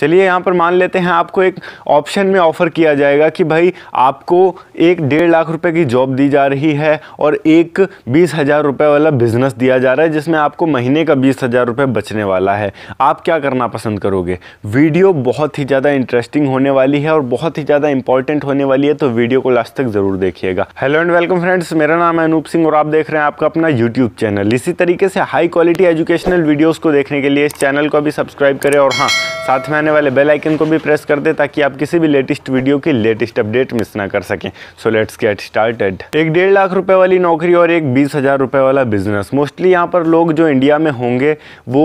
चलिए यहाँ पर मान लेते हैं आपको एक ऑप्शन में ऑफ़र किया जाएगा कि भाई आपको एक डेढ़ लाख रुपए की जॉब दी जा रही है और एक बीस हज़ार रुपये वाला बिज़नेस दिया जा रहा है जिसमें आपको महीने का बीस हज़ार रुपये बचने वाला है आप क्या करना पसंद करोगे वीडियो बहुत ही ज़्यादा इंटरेस्टिंग होने वाली है और बहुत ही ज़्यादा इंपॉर्टेंट होने वाली है तो वीडियो को लास्ट तक ज़रूर देखिएगा हेलो एंड वेलकम फ्रेंड्स मेरा नाम है अनूप सिंह और आप देख रहे हैं आपका अपना यूट्यूब चैनल इसी तरीके से हाई क्वालिटी एजुकेशनल वीडियोज़ को देखने के लिए इस चैनल को भी सब्सक्राइब करें और हाँ साथ में आने वाले बेल आइकन को भी प्रेस कर दे ताकि आप किसी भी लेटेस्ट वीडियो की लेटेस्ट अपडेट मिस ना कर सकें सो लेट्स गेट स्टार्टेड एक डेढ़ लाख रुपए वाली नौकरी और एक बीस हज़ार रुपए वाला बिजनेस मोस्टली यहाँ पर लोग जो इंडिया में होंगे वो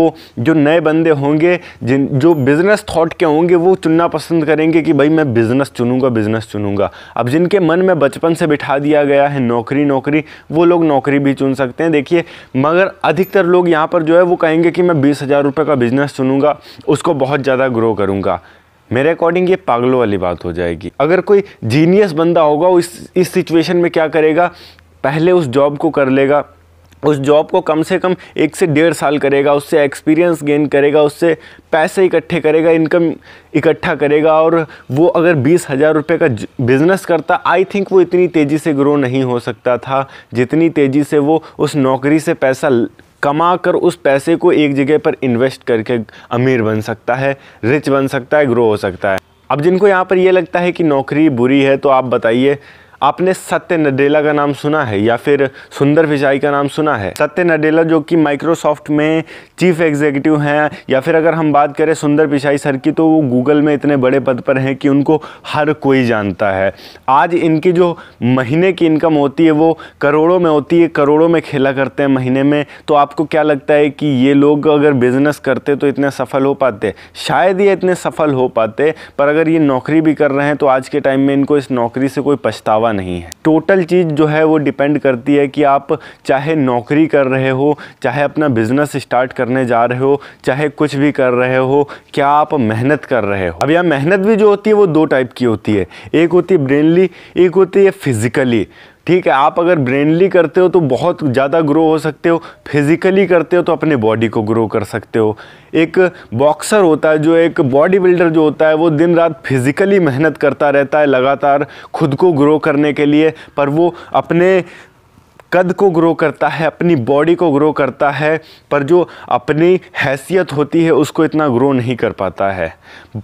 जो नए बंदे होंगे जिन जो बिज़नेस थॉट के होंगे वो चुनना पसंद करेंगे कि भाई मैं बिज़नेस चुनूंगा बिज़नेस चुनूंगा अब जिनके मन में बचपन से बिठा दिया गया है नौकरी नौकरी वो लोग नौकरी भी चुन सकते हैं देखिए मगर अधिकतर लोग यहाँ पर जो है वो कहेंगे कि मैं बीस हज़ार रुपये का बिज़नेस चुनूंगा उसको बहुत ज़्यादा ग्रो करूँगा मेरे अकॉर्डिंग ये पागलों वाली बात हो जाएगी अगर कोई जीनियस बंदा होगा वो इस सिचुएशन में क्या करेगा पहले उस जॉब को कर लेगा उस जॉब को कम से कम एक से डेढ़ साल करेगा उससे एक्सपीरियंस गेन करेगा उससे पैसे इकट्ठे करेगा इनकम इकट्ठा करेगा और वो अगर बीस हज़ार रुपये का बिज़नेस करता आई थिंक वो इतनी तेज़ी से ग्रो नहीं हो सकता था जितनी तेज़ी से वो उस नौकरी से पैसा कमा कर उस पैसे को एक जगह पर इन्वेस्ट करके अमीर बन सकता है रिच बन सकता है ग्रो हो सकता है अब जिनको यहाँ पर यह लगता है कि नौकरी बुरी है तो आप बताइए आपने सत्य नडेला का नाम सुना है या फिर सुंदर विजाई का नाम सुना है सत्य नडेला जो कि माइक्रोसॉफ्ट में चीफ एग्जीक्यूटिव हैं या फिर अगर हम बात करें सुंदर पिचाई सर की तो वो गूगल में इतने बड़े पद पर हैं कि उनको हर कोई जानता है आज इनकी जो महीने की इनकम होती है वो करोड़ों में होती है करोड़ों में खेला करते हैं महीने में तो आपको क्या लगता है कि ये लोग अगर बिज़नेस करते तो इतने सफल हो पाते शायद ये इतने सफल हो पाते पर अगर ये नौकरी भी कर रहे हैं तो आज के टाइम में इनको इस नौकरी से कोई पछतावा नहीं है टोटल चीज़ जो है वो डिपेंड करती है कि आप चाहे नौकरी कर रहे हो चाहे अपना बिज़नेस स्टार्ट करने जा रहे हो चाहे कुछ भी कर रहे हो क्या आप मेहनत कर रहे हो अब यहाँ मेहनत भी जो होती है वो दो टाइप की होती है एक होती है ब्रेनली एक होती है फिज़िकली ठीक है आप अगर ब्रेनली करते हो तो बहुत ज़्यादा ग्रो हो सकते हो फिज़िकली करते हो तो अपने बॉडी को ग्रो कर सकते हो एक बॉक्सर होता है जो एक बॉडी बिल्डर जो होता है वो दिन रात फिज़िकली मेहनत करता रहता है लगातार खुद को ग्रो करने के लिए पर वो अपने कद को ग्रो करता है अपनी बॉडी को ग्रो करता है पर जो अपनी हैसियत होती है उसको इतना ग्रो नहीं कर पाता है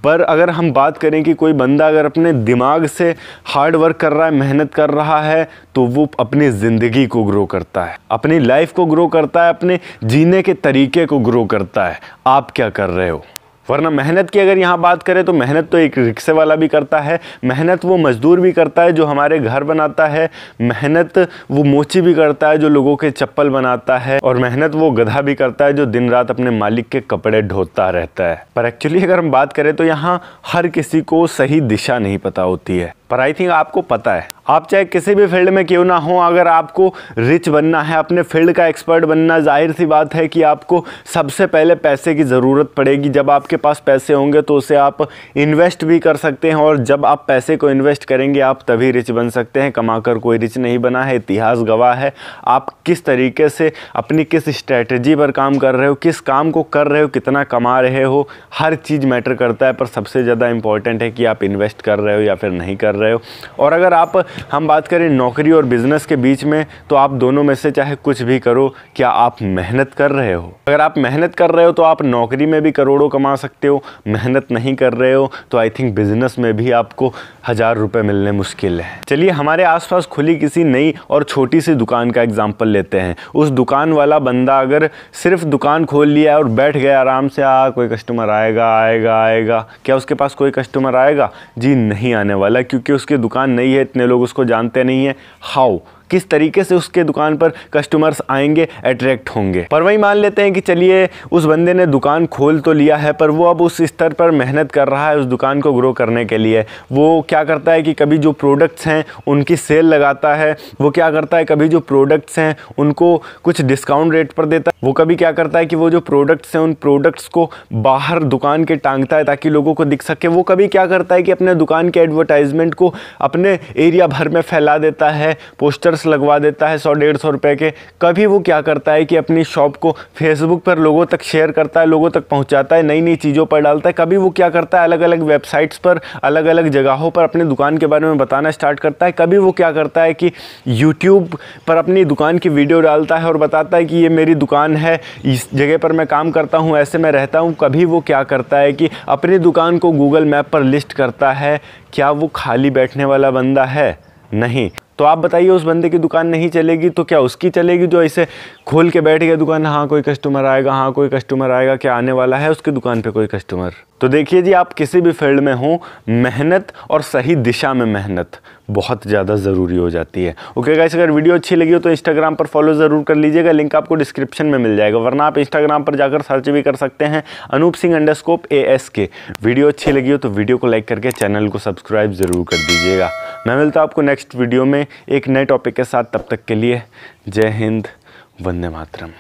पर अगर हम बात करें कि कोई बंदा अगर अपने दिमाग से हार्ड वर्क कर रहा है मेहनत कर रहा है तो वो अपनी ज़िंदगी को ग्रो करता है अपनी लाइफ को ग्रो करता है अपने जीने के तरीके को ग्रो करता है आप क्या कर रहे हो वरना मेहनत की अगर यहाँ बात करें तो मेहनत तो एक रिक्शे वाला भी करता है मेहनत वो मज़दूर भी करता है जो हमारे घर बनाता है मेहनत वो मोची भी करता है जो लोगों के चप्पल बनाता है और मेहनत वो गधा भी करता है जो दिन रात अपने मालिक के कपड़े ढोता रहता है पर एक्चुअली अगर हम बात करें तो यहाँ हर किसी को सही दिशा नहीं पता होती है पर आई थिंक आपको पता है आप चाहे किसी भी फील्ड में क्यों ना हो अगर आपको रिच बनना है अपने फील्ड का एक्सपर्ट बनना जाहिर सी बात है कि आपको सबसे पहले पैसे की ज़रूरत पड़ेगी जब आपके पास पैसे होंगे तो उसे आप इन्वेस्ट भी कर सकते हैं और जब आप पैसे को इन्वेस्ट करेंगे आप तभी रिच बन सकते हैं कमाकर कोई रिच नहीं बना है इतिहास गवाह है आप किस तरीके से अपनी किस स्ट्रैटेजी पर काम कर रहे हो किस काम को कर रहे हो कितना कमा रहे हो हर चीज़ मैटर करता है पर सबसे ज़्यादा इंपॉर्टेंट है कि आप इन्वेस्ट कर रहे हो या फिर नहीं कर रहे हो और अगर आप हम बात करें नौकरी और बिज़नेस के बीच में तो आप दोनों में से चाहे कुछ भी करो क्या आप मेहनत कर रहे हो अगर आप मेहनत कर रहे हो तो आप नौकरी में भी करोड़ों कमा सकते हो मेहनत नहीं कर रहे हो तो आई थिंक बिज़नेस में भी आपको हज़ार रुपए मिलने मुश्किल है चलिए हमारे आसपास खुली किसी नई और छोटी सी दुकान का एग्ज़ाम्पल लेते हैं उस दुकान वाला बंदा अगर सिर्फ दुकान खोल लिया और बैठ गया आराम से आ कोई कस्टमर आएगा आएगा आएगा क्या उसके पास कोई कस्टमर आएगा जी नहीं आने वाला क्योंकि क्योंकि उसकी दुकान नहीं है इतने लोग उसको जानते नहीं हैं हाउ किस तरीके से उसके दुकान पर कस्टमर्स आएंगे अट्रैक्ट होंगे पर वही मान लेते हैं कि चलिए उस बंदे ने दुकान खोल तो लिया है पर वो अब उस स्तर पर मेहनत कर रहा है उस दुकान को ग्रो करने के लिए वो क्या करता है कि कभी जो प्रोडक्ट्स हैं उनकी सेल लगाता है वो क्या करता है कभी जो प्रोडक्ट्स हैं उनको कुछ डिस्काउंट रेट पर देता है वो कभी क्या करता है कि वो जो प्रोडक्ट्स हैं उन प्रोडक्ट्स को बाहर दुकान के टांगता है ताकि लोगों को दिख सके वो कभी क्या करता है कि अपने दुकान के एडवर्टाइजमेंट को अपने एरिया भर में फैला देता है पोस्टर स्टिकर्स लगवा देता है सौ डेढ़ सौ रुपये के कभी वो क्या करता है कि अपनी शॉप को फेसबुक पर लोगों तक शेयर करता है लोगों तक पहुँचाता है नई नई चीज़ों पर डालता है कभी वो क्या करता है अलग अलग वेबसाइट्स पर अलग अलग जगहों पर अपनी दुकान के बारे में बताना स्टार्ट करता है कभी वो क्या करता है कि यूट्यूब पर अपनी दुकान की वीडियो डालता है और बताता है कि ये मेरी दुकान है इस जगह पर मैं काम करता हूँ ऐसे में रहता हूँ कभी वो क्या करता है कि अपनी दुकान को गूगल मैप पर लिस्ट करता है क्या वो खाली बैठने वाला बंदा है नहीं तो आप बताइए उस बंदे की दुकान नहीं चलेगी तो क्या उसकी चलेगी जो ऐसे खोल के बैठ गया दुकान हाँ कोई कस्टमर आएगा हाँ कोई कस्टमर आएगा क्या आने वाला है उसकी दुकान पर कोई कस्टमर तो देखिए जी आप किसी भी फील्ड में हों मेहनत और सही दिशा में मेहनत बहुत ज़्यादा ज़रूरी हो जाती है ओके गाइस अगर वीडियो अच्छी लगी हो तो इंस्टाग्राम पर फॉलो ज़रूर कर लीजिएगा लिंक आपको डिस्क्रिप्शन में मिल जाएगा वरना आप इंस्टाग्राम पर जाकर सर्च भी कर सकते हैं Anup Singh underscore A S के वीडियो अच्छी लगी हो तो वीडियो को लाइक करके चैनल को सब्सक्राइब ज़रूर कर दीजिएगा मैं मिलता हूँ आपको नेक्स्ट वीडियो में एक नए टॉपिक के साथ तब तक के लिए जय हिंद वंदे मातरम